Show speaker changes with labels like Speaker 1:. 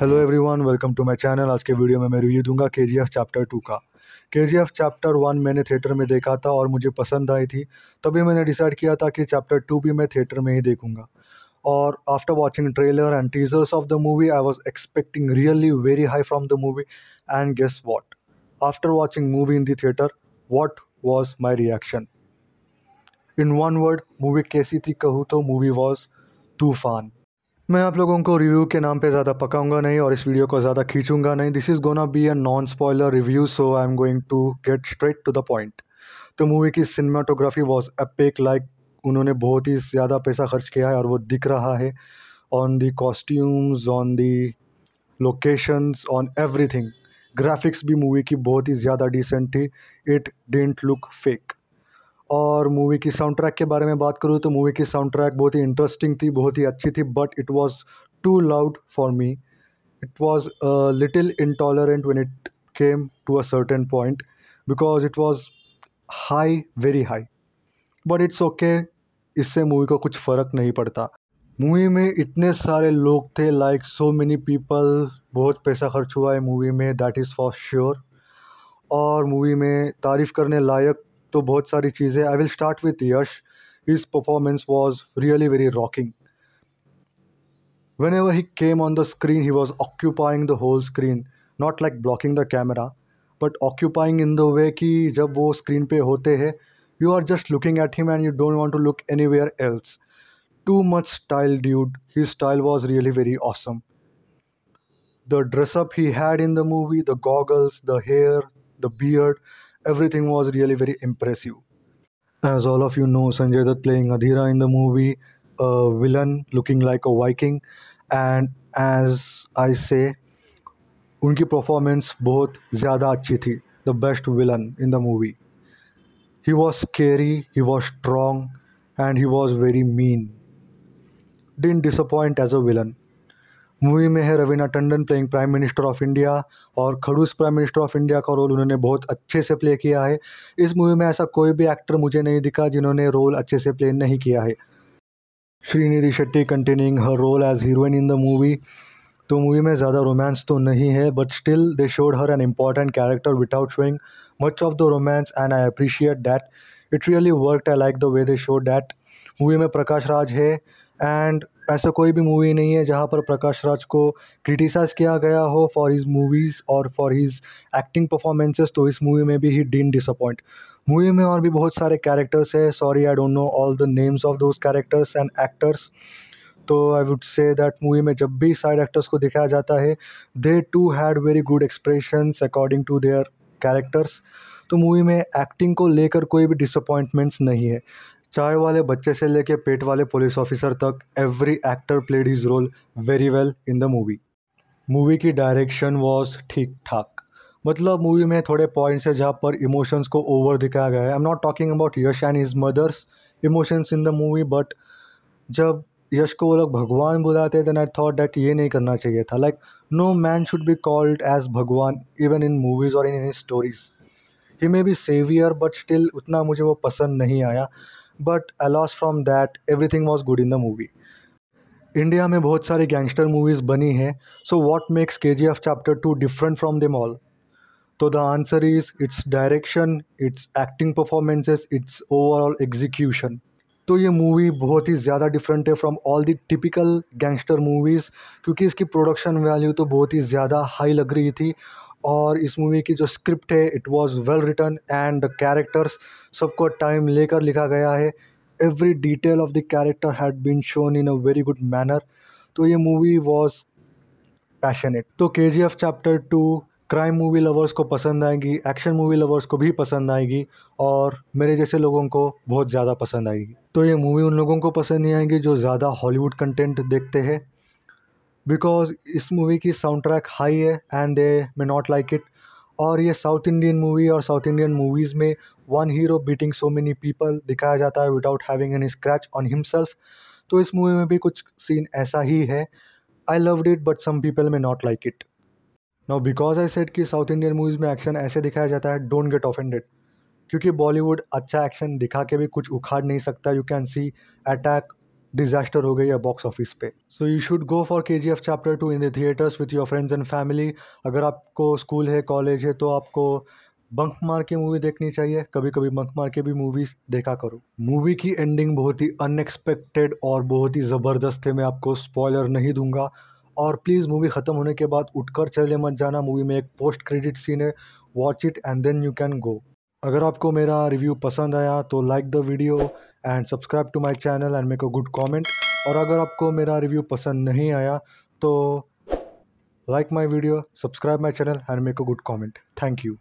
Speaker 1: Hello everyone welcome to my channel आज के video में मैं रिव्यू दूंगा के चैप्टर टू का के चैप्टर वन मैंने थिएटर में देखा था और मुझे पसंद आई थी तभी मैंने डिसाइड किया था कि चैप्टर टू भी मैं थिएटर में ही देखूंगा और after watching trailer and teasers of the movie I was expecting really very high from the movie and guess what after watching movie in the theatre what was my reaction in one word movie कैसी थी कहूँ तो movie was तूफान मैं आप लोगों को review के नाम पे ज़्यादा पकाऊंगा नहीं और इस वीडियो को ज़्यादा खींचूंगा नहीं this is gonna be a non spoiler review so I am going to get straight to the point तो मूवी की सिनेमाटोग्राफी वॉज अपेक लाइक उन्होंने बहुत ही ज़्यादा पैसा खर्च किया है और वो दिख रहा है on the costumes on the locations on everything graphics भी मूवी की बहुत ही ज़्यादा डिसेंट थी इट डेंट लुक फेक और मूवी की साउंड ट्रैक के बारे में बात करूँ तो मूवी की साउंड ट्रैक बहुत ही इंटरेस्टिंग थी बहुत ही अच्छी थी but it was too loud for me it was little intolerant when it came to a certain point because it was high very high but it's okay इससे movie को कुछ फ़र्क नहीं पड़ता मूवी में इतने सारे लोग थे लाइक सो मेनी पीपल बहुत पैसा खर्च हुआ है मूवी में दैट इज़ फॉर श्योर और मूवी में तारीफ़ करने लायक तो बहुत सारी चीज़ें I will start with Yash his performance was really very rocking whenever he came on the screen he was occupying the whole screen not like blocking the camera but occupying in the way कि जब वो screen पे होते हैं you are just looking at him and you don't want to look anywhere else too much style dude he style was really very awesome the dress up he had in the movie the goggles the hair the beard everything was really very impressive. As all of you know, Sanjay Dutt playing Adhira in the movie, a villain looking like a Viking, and as I say, unki performance both zyada achhi thi, the best villain in the movie. He was scary, he was strong, and he was very mean. Didn't disappoint as a villain. Movie में है Raveena Tandon playing prime minister of India और खड़ूस prime minister of India का role उन्होंने बहुत अच्छे से play किया है इस मूवी में ऐसा कोई भी एक्टर मुझे नहीं दिखा जिन्होंने रोल अच्छे से प्ले नहीं किया है Srinidhi Shetty continuing her role as heroine in the movie तो मूवी में ज़्यादा रोमांस तो नहीं है but still they showed her an important character without showing much of the romance and I appreciate that it really work I like the way they show that movie में प्रकाश राज है and ऐसा कोई भी movie नहीं है जहाँ पर प्रकाश राज को क्रिटिसाइज़ किया गया हो फॉर हिज मूवीज़ और फॉर हिज एक्टिंग परफॉर्मेंसेस तो इस मूवी में भी ही डीन डिसअपॉइंट मूवी में और भी बहुत सारे कैरेक्टर्स है sorry I don't know all the names of those characters and actors तो I would say that movie में जब भी साइड एक्टर्स को दिखाया जाता है they too had very good expressions according to their characters तो मूवी में एक्टिंग को लेकर कोई भी डिसअपॉइंटमेंट्स नहीं है चाय वाले बच्चे से लेके पेट वाले पुलिस ऑफिसर तक every actor played his role very well in the movie movie की डायरेक्शन वॉज ठीक ठाक मतलब मूवी में थोड़े पॉइंट्स है जहाँ पर इमोशंस को ओवर दिखाया गया है I am not talking about Yash and his mother's emotions in the movie but जब यश को वो लोग भगवान बुलाते देन आई थॉट डैट ये नहीं करना चाहिए था like no man should be called as Bhagwan even in movies और in in stories he may be saviour but still उतना मुझे वो पसंद नहीं आया but alas from that everything was good in the movie India में बहुत सारी गैंगस्टर मूवीज़ बनी हैं सो what makes K G F chapter two different from them all तो the answer is its direction its acting performances its overall execution तो ये movie बहुत ही ज़्यादा डिफरेंट है from all the typical gangster movies क्योंकि इसकी प्रोडक्शन वैल्यू तो बहुत ही ज़्यादा हाई लग रही थी और इस मूवी की जो स्क्रिप्ट है it was well written and the characters सबको टाइम लेकर लिखा गया है every detail of the character had been shown in a very good manner तो ये मूवी वॉज पैशनेट तो K G F chapter two crime movie lovers को पसंद आएगी एक्शन मूवी लवर्स को भी पसंद आएगी और मेरे जैसे लोगों को बहुत ज़्यादा पसंद आएगी तो ये मूवी उन लोगों को पसंद नहीं आएगी जो ज़्यादा हॉलीवुड कंटेंट देखते हैं बिकॉज इस मूवी की साउंड ट्रैक हाई है and they may not like it और ये साउथ इंडियन मूवी और साउथ इंडियन मूवीज़ में one hero beating so many people दिखाया जाता है without having any scratch on himself तो इस मूवी में भी कुछ सीन ऐसा ही है I love it but some people may not like it now because I said कि साउथ इंडियन मूवीज़ में एक्शन ऐसे दिखाया जाता है डोंट गेट ऑफेंडेड क्योंकि बॉलीवुड अच्छा एक्शन दिखा के भी कुछ उखाड़ नहीं सकता you can see Attack disaster हो गई है बॉक्स ऑफिस पे so you should go for K G F chapter two in the theatres with your friends and family अगर आपको स्कूल है कॉलेज है तो आपको बंक मार के मूवी देखनी चाहिए कभी कभी बंक मार के भी मूवीज देखा करो मूवी की एंडिंग बहुत ही अनएक्सपेक्टेड और बहुत ही ज़बरदस्त है मैं आपको स्पॉयलर नहीं दूंगा और प्लीज़ मूवी ख़त्म होने के बाद उठकर चले मत जाना मूवी में एक पोस्ट क्रेडिट सीन है watch it and then you can go अगर आपको मेरा रिव्यू पसंद आया तो like the video and subscribe to my channel and make a good comment और अगर आपको मेरा रिव्यू पसंद नहीं आया तो like my video subscribe my channel and make a good comment thank you